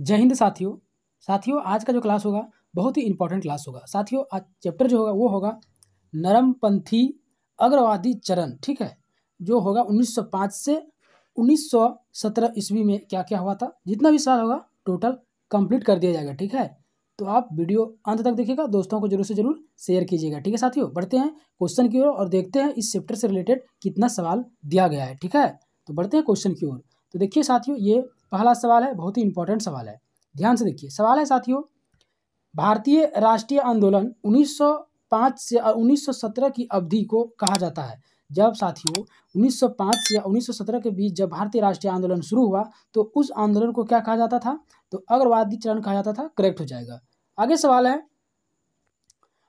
जय हिंद साथियों साथियों आज का जो क्लास होगा बहुत ही इंपॉर्टेंट क्लास होगा साथियों आज चैप्टर जो होगा वो होगा नरमपंथी अग्रवादी चरण ठीक है जो होगा 1905 से 1917 ईस्वी में क्या क्या हुआ था जितना भी साल होगा टोटल कंप्लीट कर दिया जाएगा ठीक है तो आप वीडियो अंत तक देखिएगा दोस्तों को जरूर से जरूर शेयर कीजिएगा ठीक है साथियों बढ़ते हैं क्वेश्चन की ओर और देखते हैं इस चैप्टर से रिलेटेड कितना सवाल दिया गया है ठीक है तो बढ़ते हैं क्वेश्चन की ओर तो देखिए साथियों ये पहला सवाल है बहुत ही इंपॉर्टेंट सवाल है ध्यान से देखिए सवाल है साथियों भारतीय राष्ट्रीय आंदोलन उन्नीस से उन्नीस की अवधि को कहा जाता है जब साथियों 1905 से 1917 के बीच जब भारतीय राष्ट्रीय आंदोलन शुरू हुआ तो उस आंदोलन को क्या कहा जाता था तो अग्रवादी चरण कहा जाता था करेक्ट हो जाएगा आगे सवाल है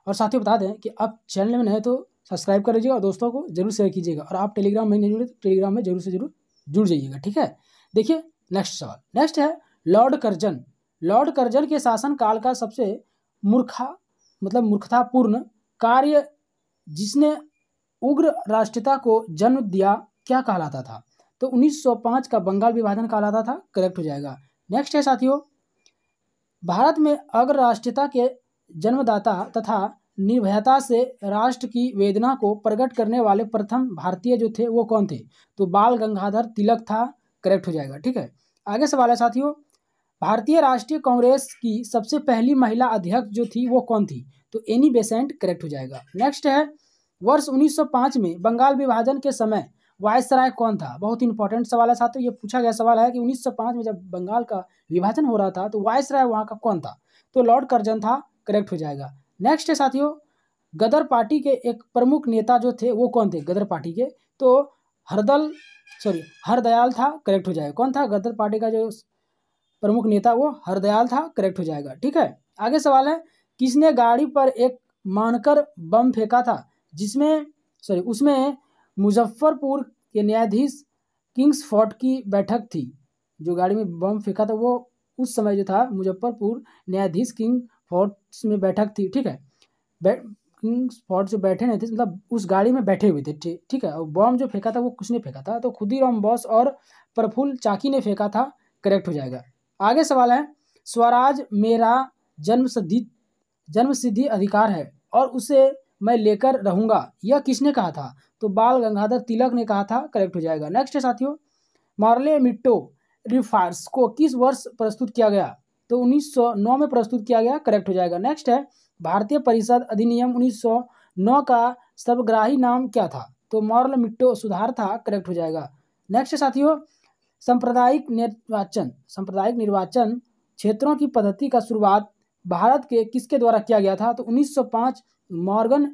और साथियों बता दें कि आप चैनल में नए तो सब्सक्राइब कर लीजिएगा और दोस्तों को जरूर शेयर कीजिएगा और आप टेलीग्राम में नहीं जुड़े तो टेलीग्राम में जरूर से जरूर जुड़ जाइएगा ठीक है देखिए नेक्स्ट सवाल नेक्स्ट है लॉर्ड कर्जन लॉर्ड कर्जन के शासन काल का सबसे मूर्खा मतलब मूर्खतापूर्ण कार्य जिसने उग्र राष्ट्रीयता को जन्म दिया क्या कहलाता था तो 1905 का बंगाल विभाजन कहलाता था करेक्ट हो जाएगा नेक्स्ट है साथियों भारत में अग्र राष्ट्रीयता के जन्मदाता तथा निर्भयता से राष्ट्र की वेदना को प्रकट करने वाले प्रथम भारतीय जो थे वो कौन थे तो बाल गंगाधर तिलक था करेक्ट हो जाएगा ठीक है आगे सवाल है साथियों भारतीय राष्ट्रीय कांग्रेस की सबसे पहली महिला अध्यक्ष जो थी वो कौन थी तो एनी बेसेंट करेक्ट हो जाएगा नेक्स्ट है वर्ष 1905 में बंगाल विभाजन के समय वायसराय कौन था बहुत इंपॉर्टेंट सवाल है साथियों ये पूछा गया सवाल है कि 1905 में जब बंगाल का विभाजन हो रहा था तो वायसराय वहाँ का कौन था तो लॉर्ड कर्जन था करेक्ट हो जाएगा नेक्स्ट है साथियों गदर पार्टी के एक प्रमुख नेता जो थे वो कौन थे गदर पार्टी के तो हरदल सॉरी हरदयाल था करेक्ट हो जाएगा कौन था गदर पार्टी का जो प्रमुख नेता वो हरदयाल था करेक्ट हो जाएगा ठीक है आगे सवाल है किसने गाड़ी पर एक मानकर बम फेंका था जिसमें सॉरी उसमें मुजफ्फरपुर के न्यायाधीश किंग्स फोर्ट की बैठक थी जो गाड़ी में बम फेंका था वो उस समय जो था मुजफ्फरपुर न्यायाधीश किंग फोर्ट में बैठक थी ठीक है पार्किंग स्पॉट जो बैठे नहीं थे मतलब उस गाड़ी में बैठे हुए थे ठीक है और बॉम्ब जो फेंका था वो कुछ नहीं फेंका था तो खुद ही खुदीराम बॉस और प्रफुल चाकी ने फेंका था करेक्ट हो जाएगा आगे सवाल है स्वराज मेरा जन्म सिद्धि जन्म सिद्धि अधिकार है और उसे मैं लेकर रहूँगा यह किसने कहा था तो बाल गंगाधर तिलक ने कहा था करेक्ट हो जाएगा नेक्स्ट है साथियों मार्ले मिट्टो रिफार्स को किस वर्ष प्रस्तुत किया गया तो 1909 में प्रस्तुत किया गया करेक्ट हो जाएगा नेक्स्ट है भारतीय परिषद अधिनियम 1909 का सर्वग्राही नाम क्या था तो मॉरल मिट्टो सुधार था करेक्ट हो जाएगा नेक्स्ट साथियों सांप्रदायिक निर्वाचन सांप्रदायिक निर्वाचन क्षेत्रों की पद्धति का शुरुआत भारत के किसके द्वारा किया गया था तो 1905 मॉर्गन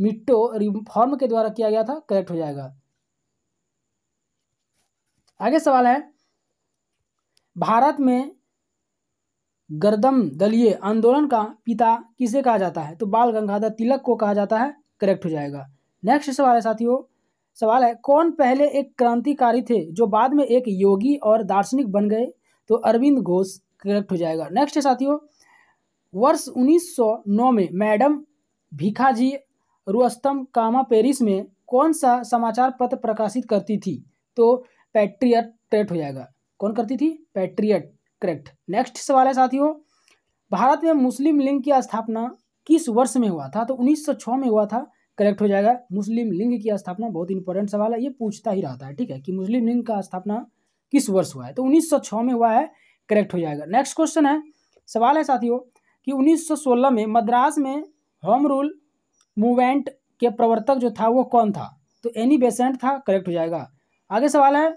मिट्टो रिफॉर्म के द्वारा किया गया था करेक्ट हो जाएगा आगे सवाल है भारत में गर्दम दलिए आंदोलन का पिता किसे कहा जाता है तो बाल गंगाधर तिलक को कहा जाता है करेक्ट हो जाएगा नेक्स्ट सवाल है साथियों सवाल है कौन पहले एक क्रांतिकारी थे जो बाद में एक योगी और दार्शनिक बन गए तो अरविंद घोष करेक्ट हो जाएगा नेक्स्ट है साथियों वर्ष 1909 में मैडम भिखाजी रुअस्तम कामा पेरिस में कौन सा समाचार पत्र प्रकाशित करती थी तो पैट्रियट हो जाएगा कौन करती थी पैट्रियट करेक्ट नेक्स्ट सवाल है साथियों भारत में मुस्लिम लिंग की स्थापना किस वर्ष में हुआ था तो 1906 में हुआ था करेक्ट हो जाएगा मुस्लिम लिंग की स्थापना बहुत इंपॉर्टेंट सवाल है ये पूछता ही रहता है ठीक है कि मुस्लिम लिंग का स्थापना किस वर्ष हुआ है तो 1906 में हुआ है करेक्ट हो जाएगा नेक्स्ट क्वेश्चन है सवाल है साथियों कि 1916 में मद्रास में होम रूल मूवमेंट के प्रवर्तक जो था वो कौन था तो एनी बेसेंट था करेक्ट हो जाएगा आगे सवाल है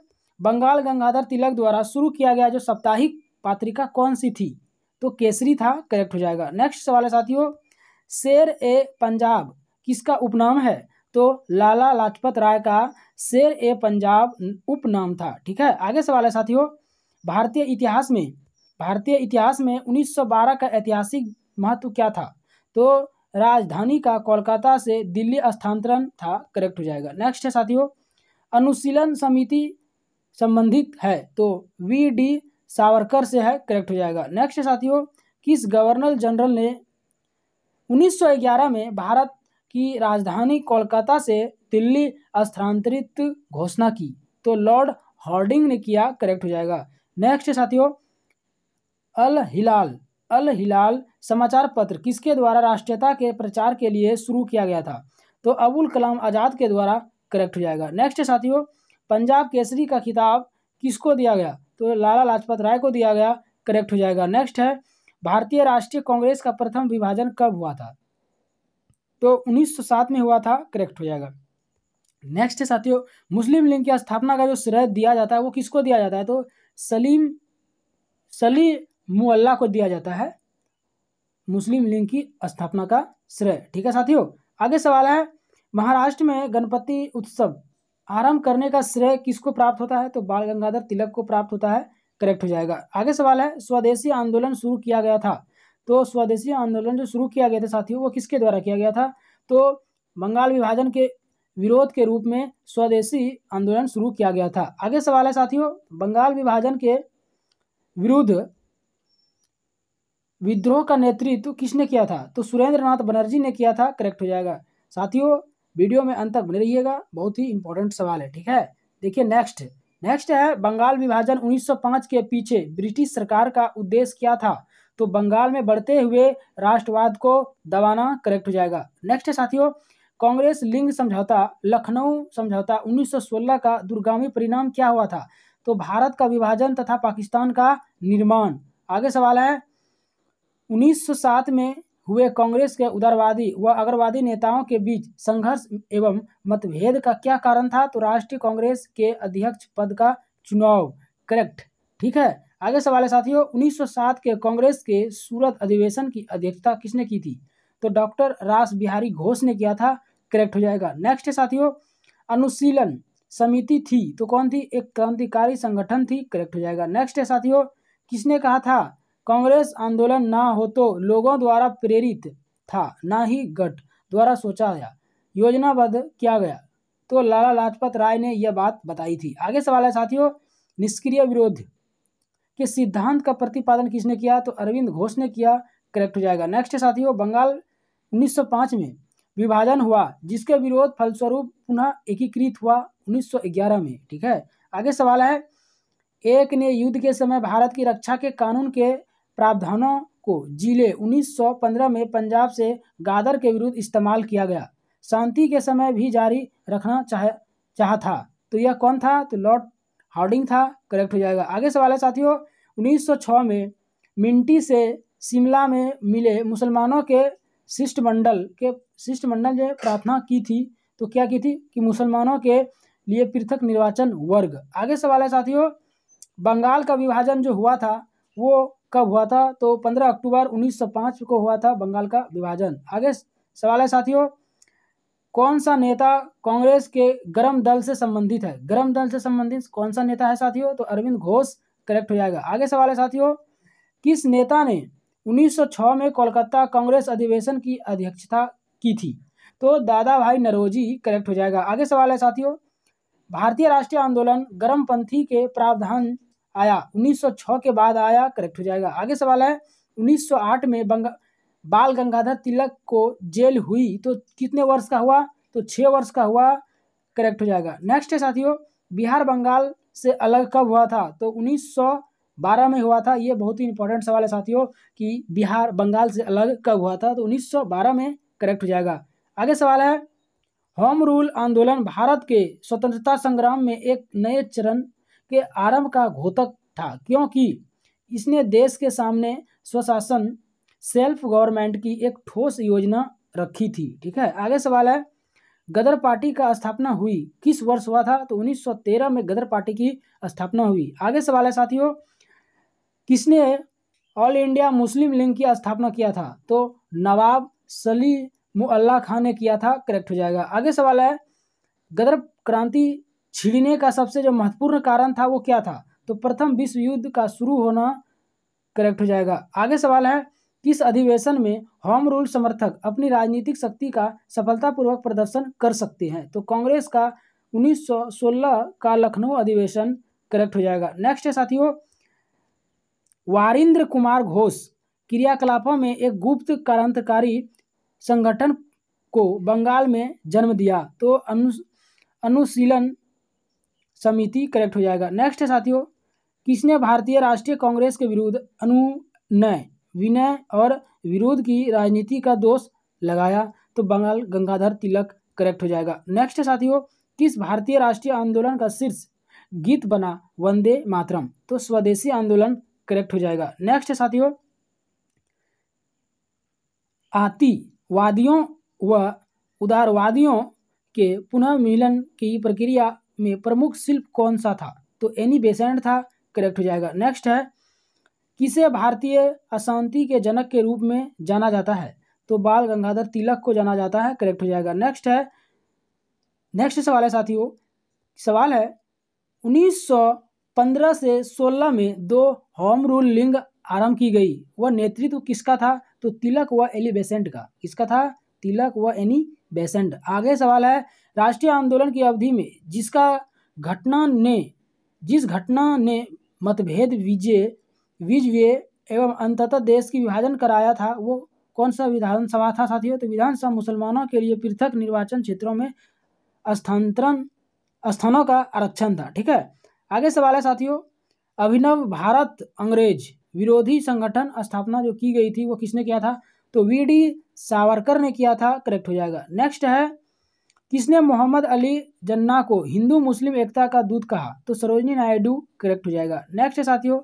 बंगाल गंगाधर तिलक द्वारा शुरू किया गया जो साप्ताहिक पात्रिका कौन सी थी तो केसरी था करेक्ट हो जाएगा नेक्स्ट सवाल है साथियों शेर ए पंजाब किसका उपनाम है तो लाला लाजपत राय का शेर ए पंजाब उपनाम था ठीक है आगे सवाल है साथियों भारतीय इतिहास में भारतीय इतिहास में 1912 का ऐतिहासिक महत्व क्या था तो राजधानी का कोलकाता से दिल्ली स्थानांतरण था करेक्ट हो जाएगा नेक्स्ट है साथियों अनुशीलन समिति संबंधित है तो वी डी सावरकर से है करेक्ट हो जाएगा नेक्स्ट साथियों किस गवर्नर जनरल ने 1911 में भारत की राजधानी कोलकाता से दिल्ली स्थानांतरित घोषणा की तो लॉर्ड हॉर्डिंग ने किया करेक्ट हो जाएगा नेक्स्ट साथियों अल हिलाल अल हिलाल समाचार पत्र किसके द्वारा राष्ट्रीयता के प्रचार के लिए शुरू किया गया था तो अबुल कलाम आज़ाद के द्वारा करेक्ट हो जाएगा नेक्स्ट साथियों पंजाब केसरी का खिताब किसको दिया गया तो लाला लाजपत राय को दिया गया करेक्ट हो जाएगा नेक्स्ट है भारतीय राष्ट्रीय कांग्रेस का प्रथम विभाजन कब हुआ था तो 1907 में हुआ था करेक्ट हो जाएगा नेक्स्ट है साथियों मुस्लिम लीग की स्थापना का जो श्रेय दिया जाता है वो किसको दिया जाता है तो सलीम सली मुअल्ला को दिया जाता है मुस्लिम लीग की स्थापना का श्रेय ठीक है साथियों आगे सवाल है महाराष्ट्र में गणपति उत्सव आराम करने का श्रेय किसको प्राप्त होता है तो बाल गंगाधर तिलक को प्राप्त होता है करेक्ट हो जाएगा आगे सवाल है स्वदेशी आंदोलन शुरू किया गया था तो स्वदेशी आंदोलन जो शुरू किया गया था साथियों वो किसके द्वारा किया गया था तो बंगाल विभाजन के विरोध के रूप में स्वदेशी आंदोलन शुरू किया गया था आगे सवाल है साथियों बंगाल विभाजन के विरुद्ध विद्रोह का नेतृत्व किसने किया था तो सुरेंद्रनाथ बनर्जी ने किया था करेक्ट हो जाएगा साथियों वीडियो में अंत तक बने रहिएगा बहुत ही इंपॉर्टेंट सवाल है ठीक है देखिए नेक्स्ट नेक्स्ट है बंगाल विभाजन 1905 के पीछे ब्रिटिश सरकार का उद्देश्य क्या था तो बंगाल में बढ़ते हुए राष्ट्रवाद को दबाना करेक्ट हो जाएगा नेक्स्ट है साथियों कांग्रेस लिंग समझौता लखनऊ समझौता 1916 का दुर्गामी परिणाम क्या हुआ था तो भारत का विभाजन तथा पाकिस्तान का निर्माण आगे सवाल है 1907 में हुए कांग्रेस के उदारवादी व अग्रवादी नेताओं के बीच संघर्ष एवं मतभेद का क्या कारण था तो राष्ट्रीय कांग्रेस के अध्यक्ष पद का चुनाव करेक्ट ठीक है आगे सवाल है साथियों 1907 के कांग्रेस के सूरत अधिवेशन की अध्यक्षता किसने की थी तो डॉक्टर रास बिहारी घोष ने किया था करेक्ट हो जाएगा नेक्स्ट है साथियों अनुशीलन समिति थी तो कौन थी एक क्रांतिकारी संगठन थी करेक्ट हो जाएगा नेक्स्ट है साथियों किसने कहा था कांग्रेस आंदोलन ना हो तो लोगों द्वारा प्रेरित था ना ही गट द्वारा सोचा गया योजनाबद्ध किया गया तो लाला लाजपत राय ने यह बात बताई थी आगे सवाल है साथियों निष्क्रिय विरोध के सिद्धांत का प्रतिपादन किसने किया तो अरविंद घोष ने किया करेक्ट हो जाएगा नेक्स्ट साथियों बंगाल 1905 में विभाजन हुआ जिसके विरोध फलस्वरूप पुनः एकीकृत हुआ 1911 में ठीक है आगे सवाल है एक ने युद्ध के समय भारत की रक्षा के कानून के प्रावधानों को जिले 1915 में पंजाब से गादर के विरुद्ध इस्तेमाल किया गया शांति के समय भी जारी रखना चाह चाह था तो यह कौन था तो लॉर्ड हार्डिंग था करेक्ट हो जाएगा आगे सवाल है साथियों 1906 में मिंटी से शिमला में मिले मुसलमानों के शिष्टमंडल के शिष्टमंडल ने प्रार्थना की थी तो क्या की थी कि मुसलमानों के लिए पृथक निर्वाचन वर्ग आगे सवाल है साथियों बंगाल का विभाजन जो हुआ था वो कब हुआ था तो 15 अक्टूबर 1905 को हुआ था बंगाल का विभाजन आगे सवाल है साथियों कौन सा नेता कांग्रेस के गरम दल से संबंधित है गरम दल से संबंधित कौन सा नेता है साथियों तो अरविंद घोष करेक्ट हो जाएगा आगे सवाल है साथियों किस नेता ने 1906 में कोलकाता कांग्रेस अधिवेशन की अध्यक्षता की थी तो दादा भाई नरोजी करेक्ट हो जाएगा आगे सवाल है साथियों भारतीय राष्ट्रीय आंदोलन गर्मपंथी के प्रावधान आया 1906 के बाद आया करेक्ट हो जाएगा आगे सवाल है 1908 में बंगा बाल गंगाधर तिलक को जेल हुई तो कितने वर्ष का हुआ तो छः वर्ष का हुआ करेक्ट हो जाएगा नेक्स्ट है साथियों बिहार बंगाल से अलग कब हुआ था तो 1912 में हुआ था ये बहुत ही इंपॉर्टेंट सवाल है साथियों कि बिहार बंगाल से अलग कब हुआ था तो उन्नीस में करेक्ट हो जाएगा आगे सवाल है होम रूल आंदोलन भारत के स्वतंत्रता संग्राम में एक नए चरण के आरंभ का घोतक था क्योंकि इसने देश के सामने स्वशासन सेल्फ गवर्नमेंट की एक ठोस योजना रखी थी ठीक है आगे सवाल है गदर पार्टी का स्थापना हुई किस वर्ष हुआ था तो 1913 में गदर पार्टी की स्थापना हुई आगे सवाल है साथियों किसने ऑल इंडिया मुस्लिम लीग की स्थापना किया था तो नवाब सली मुअल्ला खान ने किया था करेक्ट हो जाएगा आगे सवाल है गदर क्रांति छिड़ने का सबसे जो महत्वपूर्ण कारण था वो क्या था तो प्रथम विश्व युद्ध का शुरू होना करेक्ट हो जाएगा आगे सवाल है किस अधिवेशन में होम रूल समर्थक अपनी राजनीतिक शक्ति का सफलतापूर्वक प्रदर्शन कर सकते हैं तो कांग्रेस का 1916 का लखनऊ अधिवेशन करेक्ट हो जाएगा नेक्स्ट है साथियों वारिंद्र कुमार घोष क्रियाकलापों में एक गुप्त क्रांतकारी संगठन को बंगाल में जन्म दिया तो अनु अनुशीलन समिति करेक्ट हो जाएगा नेक्स्ट है साथियों किसने भारतीय राष्ट्रीय कांग्रेस के विरुद्ध अनुनय विनय और विरोध की राजनीति का दोष लगाया तो बंगाल गंगाधर तिलक करेक्ट हो जाएगा नेक्स्ट है साथियों किस भारतीय राष्ट्रीय आंदोलन का शीर्ष गीत बना वंदे मातरम तो स्वदेशी आंदोलन करेक्ट हो जाएगा नेक्स्ट है साथियों आतिवादियों व उदारवादियों के पुनः मिलन की प्रक्रिया में प्रमुख शिल्प कौन सा था तो एनी बेसेंट था करेक्ट हो जाएगा नेक्स्ट है किसे भारतीय अशांति के जनक के रूप में जाना जाता है तो बाल गंगाधर तिलक को जाना जाता है करेक्ट हो जाएगा नेक्स्ट है नेक्स्ट सवाल है साथियों सवाल है 1915 से 16 में दो होम रूल लिंग आरंभ की गई वह नेतृत्व किसका था तो तिलक व एली बेसेंट का किसका था तिलक व एनी बेसेंट आगे सवाल है राष्ट्रीय आंदोलन की अवधि में जिसका घटना ने जिस घटना ने मतभेद विजय विजवे एवं अंततः देश की विभाजन कराया था वो कौन सा विधानसभा था साथियों तो विधानसभा मुसलमानों के लिए पृथक निर्वाचन क्षेत्रों में स्थानांतरण स्थानों का आरक्षण था ठीक है आगे सवाल है साथियों अभिनव भारत अंग्रेज विरोधी संगठन स्थापना जो की गई थी वो किसने किया था तो वी डी सावरकर ने किया था करेक्ट हो जाएगा नेक्स्ट है किसने मोहम्मद अली जन्ना को हिंदू मुस्लिम एकता का दूत कहा तो सरोजनी नायडू करेक्ट हो जाएगा नेक्स्ट है साथियों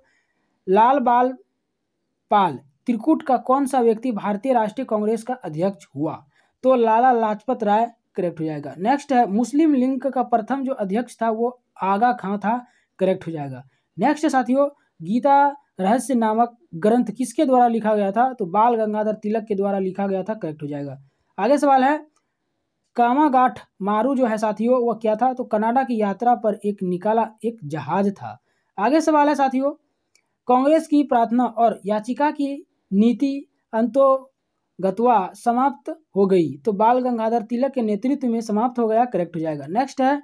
लाल बाल पाल त्रिकुट का कौन सा व्यक्ति भारतीय राष्ट्रीय कांग्रेस का अध्यक्ष हुआ तो लाला लाजपत राय करेक्ट हो जाएगा नेक्स्ट है मुस्लिम लिंक का प्रथम जो अध्यक्ष था वो आगा खां था करेक्ट हो जाएगा नेक्स्ट है साथियों गीता रहस्य नामक ग्रंथ किसके द्वारा लिखा गया था तो बाल गंगाधर तिलक के द्वारा लिखा गया था करेक्ट हो जाएगा आगे सवाल है कामागाठ मारू जो है साथियों वह क्या था तो कनाडा की यात्रा पर एक निकाला एक जहाज था आगे सवाल है साथियों कांग्रेस की प्रार्थना और याचिका की नीति अंतोगतवा समाप्त हो गई तो बाल गंगाधर तिलक के नेतृत्व में समाप्त हो गया करेक्ट हो जाएगा नेक्स्ट है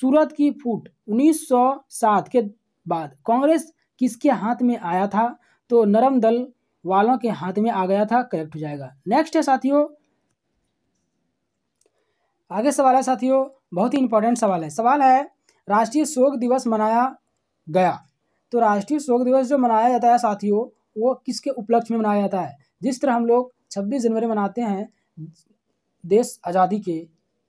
सूरत की फूट 1907 के बाद कांग्रेस किसके हाथ में आया था तो नरम दल वालों के हाथ में आ गया था करेक्ट हो जाएगा नेक्स्ट है साथियों आगे सवाल है साथियों बहुत ही इंपॉर्टेंट सवाल है सवाल है राष्ट्रीय शोक दिवस मनाया गया तो राष्ट्रीय शोक दिवस जो मनाया जाता है साथियों वो किसके उपलक्ष्य में मनाया जाता है जिस तरह हम लोग छब्बीस जनवरी मनाते हैं देश आज़ादी के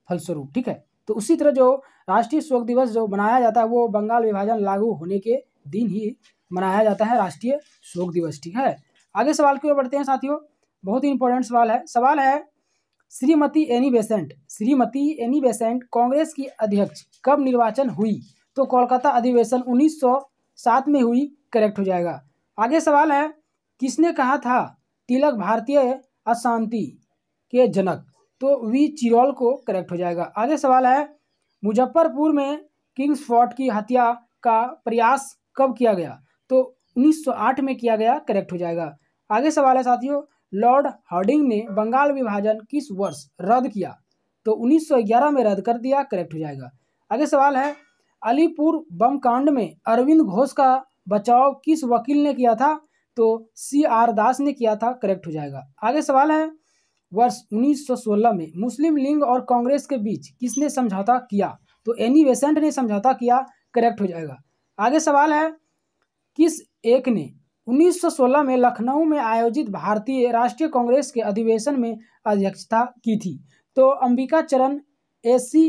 फलस्वरूप ठीक है तो उसी तरह जो राष्ट्रीय शोक दिवस जो मनाया जाता है वो बंगाल विभाजन लागू होने के दिन ही मनाया जाता है राष्ट्रीय शोक दिवस ठीक है आगे सवाल की ओर बढ़ते हैं साथियों बहुत ही इंपॉर्टेंट सवाल है सवाल है Shrimati Annie Besant Shrimati Annie Besant Congress की अध्यक्ष कब निर्वाचन हुई तो कोलकाता अधिवेशन 1907 में हुई करेक्ट हो जाएगा आगे सवाल है किसने कहा था तिलक भारतीय अशांति के जनक तो वी चिरौल को करेक्ट हो जाएगा आगे सवाल है मुजफ्फरपुर में किंग्स फोर्ट की हत्या का प्रयास कब किया गया तो 1908 में किया गया करेक्ट हो जाएगा आगे सवाल है साथियों लॉर्ड हार्डिंग ने बंगाल विभाजन किस वर्ष रद्द किया तो 1911 में रद्द कर दिया करेक्ट हो जाएगा आगे सवाल है अलीपुर बम कांड में अरविंद घोष का बचाव किस वकील ने किया था तो सी आर दास ने किया था करेक्ट हो जाएगा आगे सवाल है वर्ष 1916 में मुस्लिम लीग और कांग्रेस के बीच किसने समझौता किया तो एनी वेसेंट ने समझौता किया करेक्ट हो जाएगा आगे सवाल है किस एक ने 1916 में लखनऊ में आयोजित भारतीय राष्ट्रीय कांग्रेस के अधिवेशन में अध्यक्षता की थी तो अंबिका चरण एसी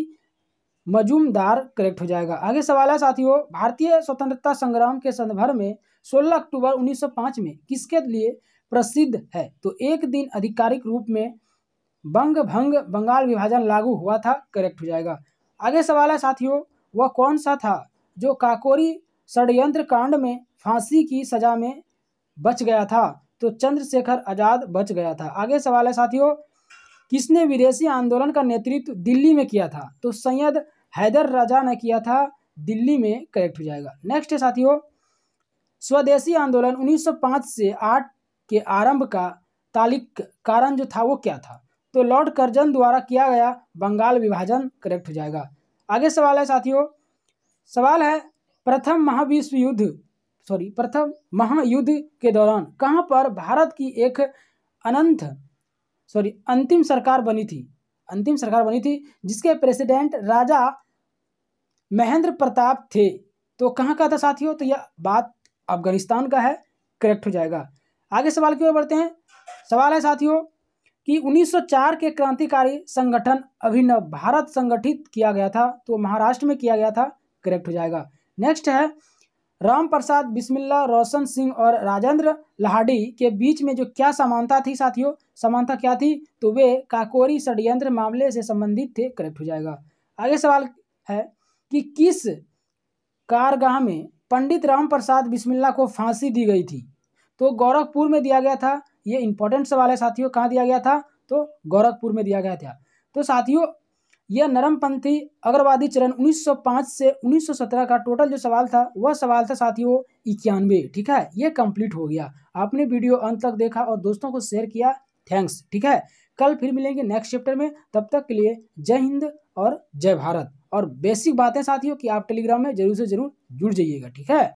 मजूमदार करेक्ट हो जाएगा आगे सवाल है साथियों भारतीय स्वतंत्रता संग्राम के संदर्भ में 16 अक्टूबर 1905 में किसके लिए प्रसिद्ध है तो एक दिन आधिकारिक रूप में बंग भंग बंगाल विभाजन लागू हुआ था करेक्ट हो जाएगा आगे सवाल है साथियों वह कौन सा था जो काकोरी षडयंत्र कांड में फांसी की सजा में बच गया था तो चंद्रशेखर आज़ाद बच गया था आगे सवाल है साथियों किसने विदेशी आंदोलन का नेतृत्व दिल्ली में किया था तो सैयद हैदर राजा ने किया था दिल्ली में करेक्ट हो जाएगा नेक्स्ट है साथियों स्वदेशी आंदोलन 1905 से 8 के आरंभ का तालिक कारण जो था वो क्या था तो लॉर्ड कर्जन द्वारा किया गया बंगाल विभाजन करेक्ट हो जाएगा आगे सवाल है साथियों सवाल है प्रथम महाविश्व युद्ध सॉरी प्रथम महायुद्ध के दौरान कहाँ पर भारत की एक अनंत सॉरी अंतिम सरकार बनी थी अंतिम सरकार बनी थी जिसके प्रेसिडेंट राजा महेंद्र प्रताप थे तो कहाँ का था साथियों तो यह बात अफगानिस्तान का है करेक्ट हो जाएगा आगे सवाल की ओर बढ़ते हैं सवाल है साथियों कि 1904 के क्रांतिकारी संगठन अभिनव भारत संगठित किया गया था तो महाराष्ट्र में किया गया था करेक्ट हो जाएगा नेक्स्ट है राम प्रसाद बिस्मिल्ला रोशन सिंह और राजेंद्र लहाड़ी के बीच में जो क्या समानता थी साथियों समानता क्या थी तो वे काकोरी षडयंत्र मामले से संबंधित थे करेक्ट हो जाएगा आगे सवाल है कि किस कारगाह में पंडित राम प्रसाद बिस्मिल्ला को फांसी दी गई थी तो गोरखपुर में दिया गया था ये इंपॉर्टेंट सवाल है साथियों कहाँ दिया गया था तो गोरखपुर में दिया गया था तो साथियों यह नरमपंथी अग्रवादी चरण 1905 से 1917 का टोटल जो सवाल था वह सवाल था साथियों इक्यानवे ठीक है ये कंप्लीट हो गया आपने वीडियो अंत तक देखा और दोस्तों को शेयर किया थैंक्स ठीक है कल फिर मिलेंगे नेक्स्ट चैप्टर में तब तक के लिए जय हिंद और जय भारत और बेसिक बातें साथियों कि आप टेलीग्राम में जरूर से जरूर जुड़ जाइएगा ठीक है